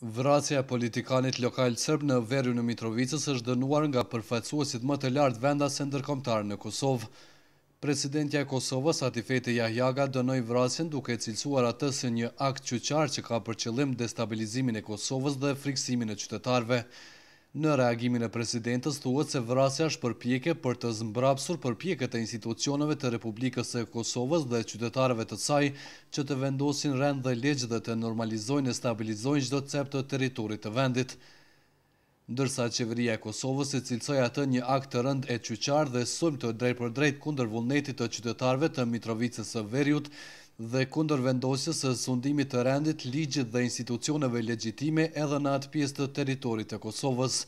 Vracja politikanit lokal sërb në verju në Mitrovicës është dënuar nga përfacuasit më të lartë vendas e ndërkomtarë në Kosovë. Presidentja e Kosovës, Atifete Jahjaga, dënoj vrasin duke cilësuar atës një akt qëqarë që ka për qëllim destabilizimin e Kosovës dhe friksimin e qytetarve. Në reagimin e presidentës thuët se vrasja është përpjeke për të zmbrapsur përpjeket e institucionove të Republikës e Kosovës dhe qytetarëve të caj që të vendosin rend dhe legjë dhe të normalizojnë e stabilizojnë gjdo cep të teritorit të vendit ndërsa qeveria e Kosovës e cilësoj atë një akt të rënd e qyqar dhe sëmë të drejt për drejt kunder vullnetit të qytetarve të Mitrovicës së Verjut dhe kunder vendosjes së sundimit të rëndit, ligjit dhe institucioneve legjitime edhe në atë pjesë të teritorit e Kosovës.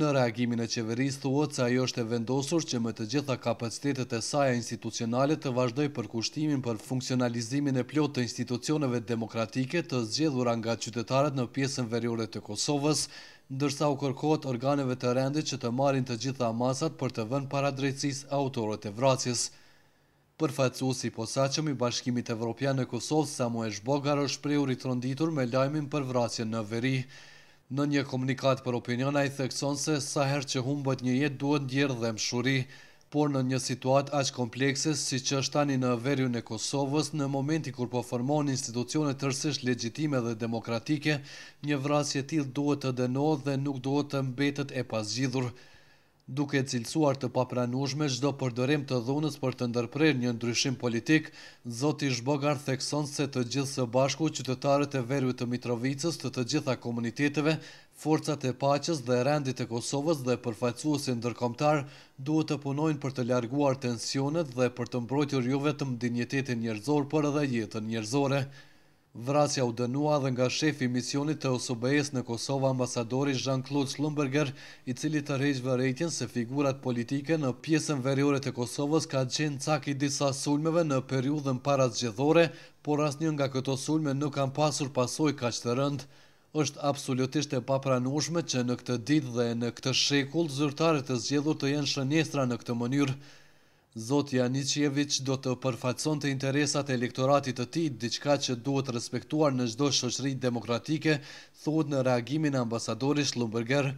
Në reagimin e qeverisë thuhet se ajo është e vendosur që me të gjitha kapacitetet e saj institucionale të vazhdoj për kushtimin për funksionalizimin e plot të institucioneve demokratike të zgjedhura nga qytetarët në pjesën veriore të Kosovës, ndërsa u kërkohet organeve të rendit që të marrin të gjitha masat për të vënë para drejtësisë autorët e vrasjes. Përfaqësuesi si posaçëm i Bashkimit Evropian në Kosovë, Samuel Shbogar është prehur i tronditur me lajmin për vrasjen në veri. Në një komunikat për opinion, a i thekson se sa her që humbët një jetë duhet ndjerë dhe mshuri, por në një situat aq komplekses si që është tani në verju në Kosovës, në momenti kur po formon institucionet tërsisht legjitime dhe demokratike, një vrasje tjilë duhet të denohë dhe nuk duhet të mbetet e pas gjithur duke cilësuar të papranushme gjdo përdorim të dhunës për të ndërprer një ndryshim politik, Zoti Shbogar thekson se të gjithë së bashku qytetarët e verjuit të Mitrovicës të të gjitha komuniteteve, forcat e paches dhe rendit e Kosovës dhe përfajcuosin ndërkomtar duhet të punojnë për të larguar tensionet dhe për të mbrojtjur juve të mdinjetetin njërzor për edhe jetën njërzore. Vrasja u dënua dhe nga shefi misionit të OSBE-s në Kosovë ambasadori Jean-Claude Schlumberger, i cili të rejsh vërejtjen se figurat politike në pjesën veriore të Kosovës ka qenë cak i disa sulmeve në periudën para zgjedhore, por as një nga këto sulme nuk kam pasur pasoj ka që të rënd. është absolutisht e papranushme që në këtë dit dhe në këtë shekull zyrtarët të zgjedhur të jenë shënjestra në këtë mënyrë. Zoti Anicjevic do të përfaqëson të interesat e elektoratit të ti, diçka që duhet respektuar në gjdo shoshri demokratike, thot në reagimin ambasadorisht Lumbërger,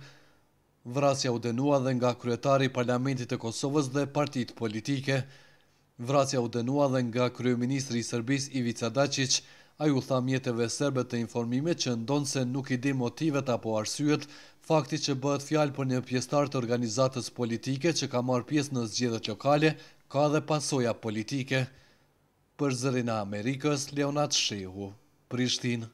vrasja u denua dhe nga kryetari parlamentit të Kosovës dhe partit politike, vrasja u denua dhe nga kryeministri i Sërbis Ivica Dacic, A ju tha mjetëve serbe të informimit që ndonë se nuk i di motivet apo arsyet, fakti që bëhet fjalë për një pjestar të organizatës politike që ka marë pjesë në zgjedhët lokale, ka dhe pasoja politike. Për zërina Amerikës, Leonat Shehu, Prishtinë.